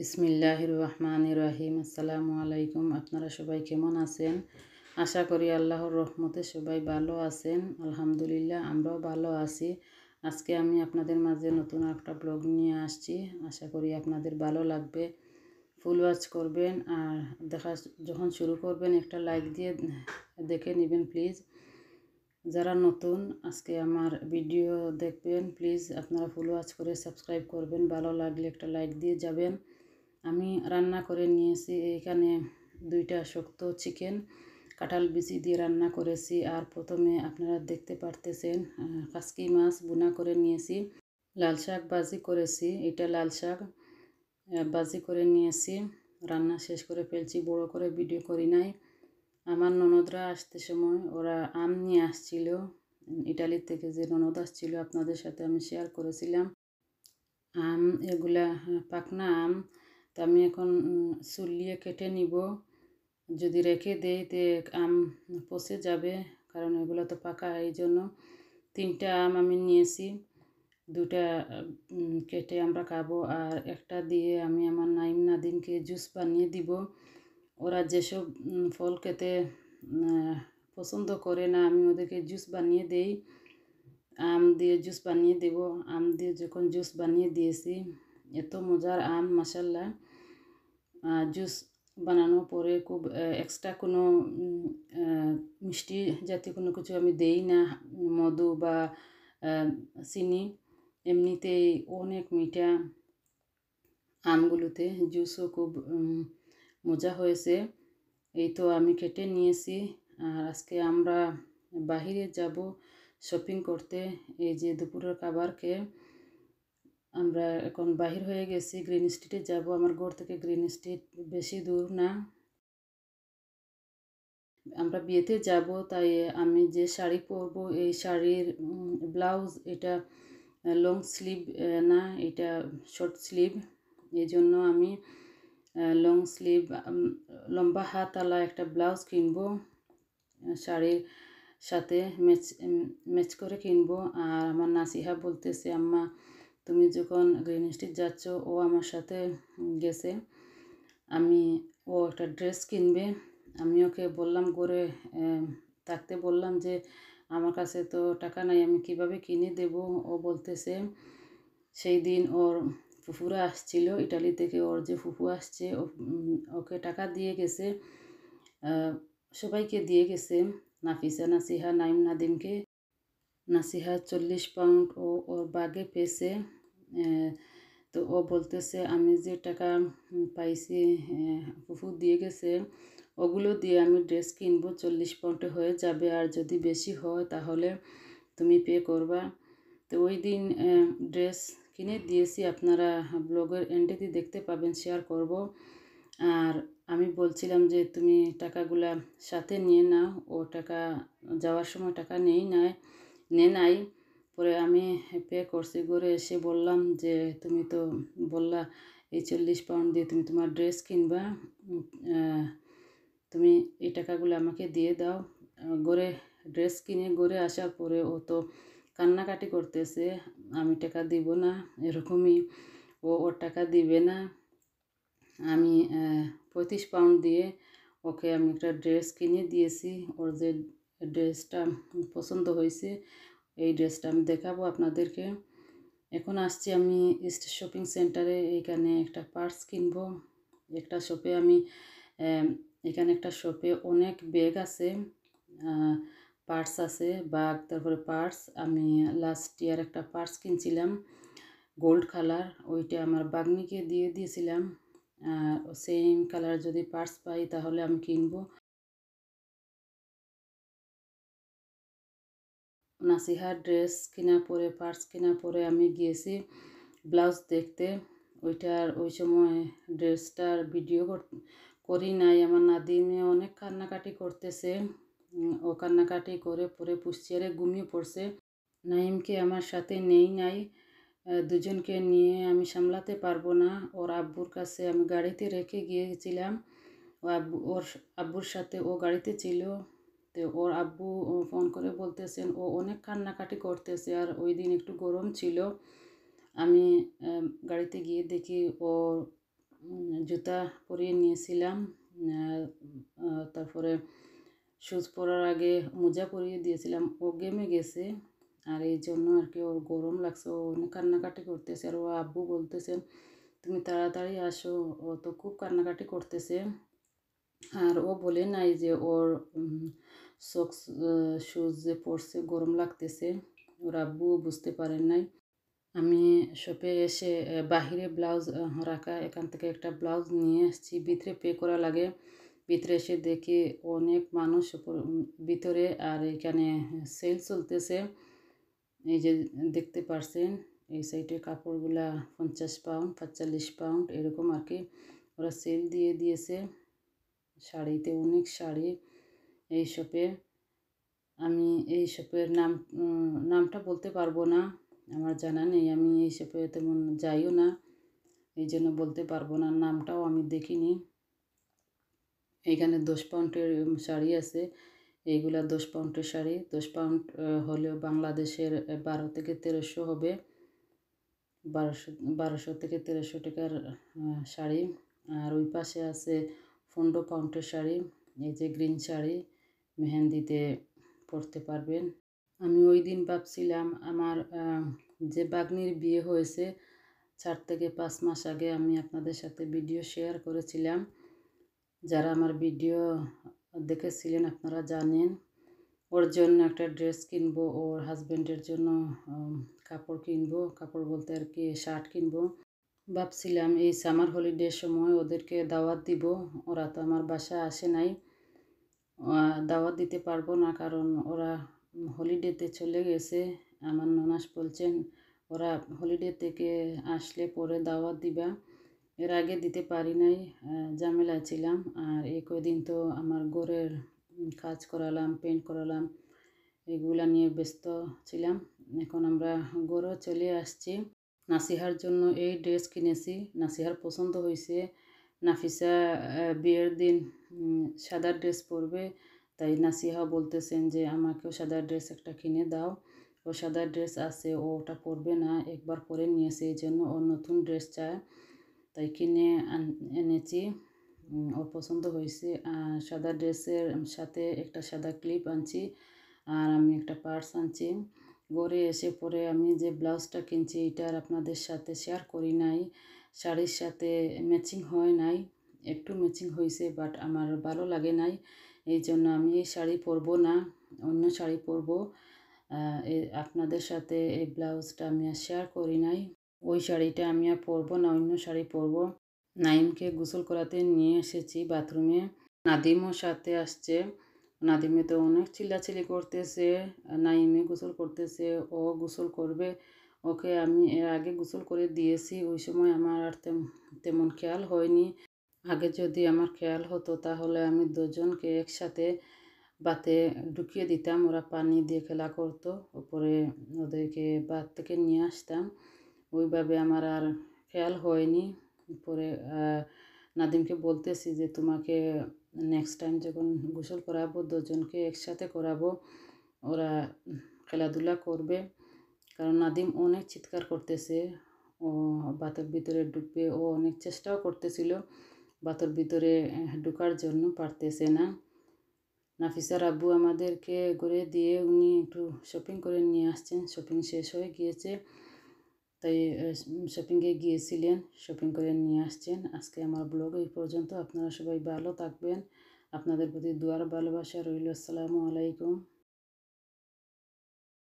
বিসমিল্লাহির রহমান রহিম আসসালামু আলাইকুম আপনারা সবাই কেমন আছেন আশা করি আল্লাহর রহমতে সবাই ভালো আছেন আলহামদুলিল্লাহ আমরাও ভালো আছি আজকে আমি আপনাদের মাঝে নতুন একটা ব্লগ নিয়ে আসছি আশা করি আপনাদের ভালো লাগবে ফুল ওয়াচ করবেন আর দেখা যখন শুরু করবেন একটা লাইক দিয়ে দেখে নেবেন প্লিজ যারা নতুন আজকে আমার ভিডিও দেখবেন প্লিজ আপনারা ফুল ওয়াচ করে সাবস্ক্রাইব করবেন ভালো লাগলে একটা লাইক দিয়ে যাবেন আমি রান্না করে নিয়েছি এখানে দুইটা শক্ত চিকেন কাঁঠাল বিচি দিয়ে রান্না করেছি আর প্রথমে আপনারা দেখতে পারতেছেন কাসকি মাছ বুনা করে নিয়েছি লাল শাক বাজি করেছি এটা লাল শাক বাজি করে নিয়েছি রান্না শেষ করে ফেলছি বড় করে ভিডিও করি নাই আমার ননদরা আসতে সময় ওরা আম নিয়ে আসছিল ইটালির থেকে যে ননদ আসছিল আপনাদের সাথে আমি শেয়ার করেছিলাম আম এগুলা পাকনা আম তা আমি এখন চুল্লিয়ে কেটে নিব যদি রেখে দেই তে আম পচে যাবে কারণ এগুলো তো পাকা এই জন্য তিনটা আম আমি নিয়েছি দুটা কেটে আমরা খাবো আর একটা দিয়ে আমি আমার নাইম নাদিনকে জুস বানিয়ে দিব ওরা যেসব ফল খেতে পছন্দ করে না আমি ওদেরকে জুস বানিয়ে দেই আম দিয়ে জুস বানিয়ে দেব আম দিয়ে যখন জুস বানিয়ে দিয়েছি এত মজার আম মশাল্লা জুস বানানোর পরে খুব এক্সট্রা কোনো মিষ্টি জাতীয় কোনো কিছু আমি দেই না মধু বা চিনি এমনিতেই অনেক মিঠা আমগুলোতে জুসও খুব মজা হয়েছে এই তো আমি কেটে নিয়েছি আর আজকে আমরা বাহিরে যাব শপিং করতে এই যে দুপুরের খাবার খেয়ে আমরা এখন বাহির হয়ে গেছি গ্রিন স্ট্রিটে যাব আমার ঘর থেকে গ্রিন স্ট্রিট বেশি দূর না আমরা বিয়েতে যাব তাই আমি যে শাড়ি পরবো এই শাড়ির ব্লাউজ এটা লং স্লিভ না এটা শর্ট স্লিভ এই জন্য আমি লং স্লিভ লম্বা হাতালা একটা ব্লাউজ কিনবো শাড়ির সাথে ম্যাচ ম্যাচ করে কিনবো আর আমার নাসিহা বলতেছে আম্মা তুমি যখন গ্রিন স্ট্রিট যাচ্ছ ও আমার সাথে গেছে আমি ও একটা ড্রেস কিনবে আমি ওকে বললাম করে থাকতে বললাম যে আমার কাছে তো টাকা নাই আমি কিভাবে কিনে দেব ও বলতেছে সেই দিন ওর ফুফুরা আসছিল ইটালি থেকে ওর যে ফুফু আসছে ওকে টাকা দিয়ে গেছে সবাইকে দিয়ে গেছে নাফিসা নাসিহা নাইম নাদিমকে নাসিহা চল্লিশ পাউন্ড ও ওর বাগে পেয়েছে তো ও বলতেছে আমি যে টাকা পাইছি ফুফু দিয়ে গেছে ওগুলো দিয়ে আমি ড্রেস কিনবো চল্লিশ পাউন্ডে হয়ে যাবে আর যদি বেশি হয় তাহলে তুমি পে করবা তো ওই দিন ড্রেস কিনে দিয়েছি আপনারা ব্লগের এন্ডেতে দেখতে পাবেন শেয়ার করব আর আমি বলছিলাম যে তুমি টাকাগুলা সাথে নিয়ে নাও ও টাকা যাওয়ার সময় টাকা নেই নেয় নে নাই পরে আমি পে করছি করে এসে বললাম যে তুমি তো বললা এই চল্লিশ পাউন্ড দিয়ে তুমি তোমার ড্রেস কিনবা তুমি এই টাকাগুলো আমাকে দিয়ে দাও গড়ে ড্রেস কিনে গড়ে আসার পরে ও তো কান্নাকাটি করতেছে আমি টাকা দিব না এরকমই ও ওর টাকা দিবে না আমি পঁয়ত্রিশ পাউন্ড দিয়ে ওকে আমি একটা ড্রেস কিনে দিয়েছি ওর যে ড্রেসটা পছন্দ হয়েছে এই ড্রেসটা আমি দেখাবো আপনাদেরকে এখন আসছি আমি ইস্ট শপিং সেন্টারে এখানে একটা পার্স কিনবো একটা শপে আমি এখানে একটা শপে অনেক ব্যাগ আছে পার্স আছে বাঘ তারপরে পার্স আমি লাস্ট ইয়ার একটা পার্স কিনছিলাম গোল্ড কালার ওইটা আমার বাগ্নিকে দিয়ে দিয়েছিলাম আর সেম কালার যদি পার্স পাই তাহলে আমি কিনবো নাসিহার ড্রেস কেনার পরে পার্স কেনার পরে আমি গিয়েছি ব্লাউজ দেখতে ওইটার ওই সময় ড্রেসটার ভিডিও করি নাই আমার মেয়ে অনেক কান্নাকাটি করতেছে ও কান্নাকাটি করে পরে পুষ্টিয়ারে ঘুমিয়ে পড়ছে নাইমকে আমার সাথে নেই নাই দুজনকে নিয়ে আমি সামলাতে পারবো না ওর আব্বুর কাছে আমি গাড়িতে রেখে গিয়েছিলাম ও আব্বু ওর আব্বুর সাথে ও গাড়িতে ছিল তো ওর আব্বু ফোন করে বলতেছেন ও অনেক কান্নাকাটি করতেছে আর ওই দিন একটু গরম ছিল আমি গাড়িতে গিয়ে দেখি ও জুতা পরিয়ে নিয়েছিলাম তারপরে শুজ পরার আগে মোজা পরিয়ে দিয়েছিলাম ও গেমে গেছে আর এই জন্য আর কি ওর গরম লাগছে ও অনেক কান্নাকাটি করতেছে আর ও আব্বু বলতেছেন তুমি তাড়াতাড়ি আসো ও তো খুব কান্নাকাটি করতেছে আর ও বলে নাই যে ওর সক্স শুজ যে পরছে গরম লাগতেছে ওর আব্বুও বুঝতে পারেন নাই আমি শপে এসে বাহিরে ব্লাউজ রাখা এখান থেকে একটা ব্লাউজ নিয়ে এসেছি ভিতরে পে করা লাগে ভিতরে এসে দেখি অনেক মানুষ ভিতরে আর এখানে সেল চলতেছে এই যে দেখতে পারছেন এই সাইডে কাপড়গুলা পঞ্চাশ পাউন্ড পঁয়তাল্লিশ পাউন্ড এরকম আর কি ওরা সেল দিয়ে দিয়েছে শাড়িতে অনেক শাড়ি এই এইসবের আমি এই শপের নাম নামটা বলতে পারবো না আমার জানা নেই আমি এই শপে তেমন যাইও না এই জন্য বলতে পারবো না নামটাও আমি দেখিনি এখানে দশ পাউন্ডের শাড়ি আছে এইগুলা দশ পাউন্ডের শাড়ি দশ পাউন্ড হলেও বাংলাদেশের বারো থেকে তেরোশো হবে বারোশো বারোশো থেকে তেরোশো টাকার শাড়ি আর ওই পাশে আছে পনেরো পাউন্ডের শাড়ি এই যে গ্রিন শাড়ি মেহেন্দিতে পরতে পারবেন আমি ওই দিন ভাবছিলাম আমার যে বাগ্নির বিয়ে হয়েছে চার থেকে পাঁচ মাস আগে আমি আপনাদের সাথে ভিডিও শেয়ার করেছিলাম যারা আমার ভিডিও দেখেছিলেন আপনারা জানেন ওর জন্য একটা ড্রেস কিনবো ওর হাজব্যান্ডের জন্য কাপড় কিনবো কাপড় বলতে আর কি শার্ট কিনবো ভাবছিলাম এই সামার হলিডে সময় ওদেরকে দাওয়াত দিব ওরা তো আমার বাসা আসে নাই দাওয়াত দিতে পারবো না কারণ ওরা হলিডেতে চলে গেছে আমার ননাস বলছেন ওরা হলিডে থেকে আসলে পরে দাওয়াত দিবা এর আগে দিতে পারি নাই ঝামেলা ছিলাম আর এই কদিন তো আমার গোরের কাজ করালাম পেন্ট করালাম এগুলা নিয়ে ব্যস্ত ছিলাম এখন আমরা গড়ও চলে আসছি নাসিহার জন্য এই ড্রেস কিনেছি নাসিহার পছন্দ হয়েছে নাফিসা বিয়ের দিন সাদা ড্রেস পরবে তাই নাসিহা বলতেছেন যে আমাকেও সাদা ড্রেস একটা কিনে দাও ও সাদা ড্রেস আছে ও ওটা পরবে না একবার পরে নিয়েছে এই জন্য ও নতুন ড্রেস চায় তাই কিনে এনেছি ও পছন্দ হয়েছে আর সাদা ড্রেসের সাথে একটা সাদা ক্লিপ আনছি আর আমি একটা পার্স আনছি গড়ে এসে পরে আমি যে ব্লাউজটা কিনছি এটা আর আপনাদের সাথে শেয়ার করি নাই শাড়ির সাথে ম্যাচিং হয় নাই একটু ম্যাচিং হয়েছে বাট আমার ভালো লাগে নাই এই জন্য আমি এই শাড়ি পরবো না অন্য শাড়ি পরবো আপনাদের সাথে এই ব্লাউজটা আমি আর শেয়ার করি নাই ওই শাড়িটা আমি আর পরবো না অন্য শাড়ি পরবো নাইমকে গোসল করাতে নিয়ে এসেছি বাথরুমে নাদিমও সাথে আসছে নাদিমে তো অনেক চিল্লাচিল্লি করতেছে নাইমে গোসল করতেছে ও গোসল করবে ওকে আমি এর আগে গোসল করে দিয়েছি ওই সময় আমার আর তেমন খেয়াল হয়নি আগে যদি আমার খেয়াল হতো তাহলে আমি দুজনকে একসাথে বাতে ঢুকিয়ে দিতাম ওরা পানি দিয়ে খেলা করতো ওপরে ওদেরকে বাত থেকে নিয়ে আসতাম ওইভাবে আমার আর খেয়াল হয়নি পরে নাদিমকে বলতেছি যে তোমাকে নেক্সট টাইম যখন গোসল করাবো দুজনকে একসাথে করাবো ওরা খেলাধুলা করবে কারণ নাদিম অনেক চিৎকার করতেছে ও বাতের ভিতরে ঢুকবে ও অনেক চেষ্টাও করতেছিল বাতের ভিতরে ঢুকার জন্য পারতেছে না নাফিসার আব্বু আমাদেরকে ঘুরে দিয়ে উনি একটু শপিং করে নিয়ে আসছেন শপিং শেষ হয়ে গিয়েছে তাই শপিংয়ে গিয়েছিলেন শপিং করে নিয়ে আসছেন আজকে আমার ব্লগ এই পর্যন্ত আপনারা সবাই ভালো থাকবেন আপনাদের প্রতি দুয়ার ভালোবাসা রইল আসসালামু আলাইকুম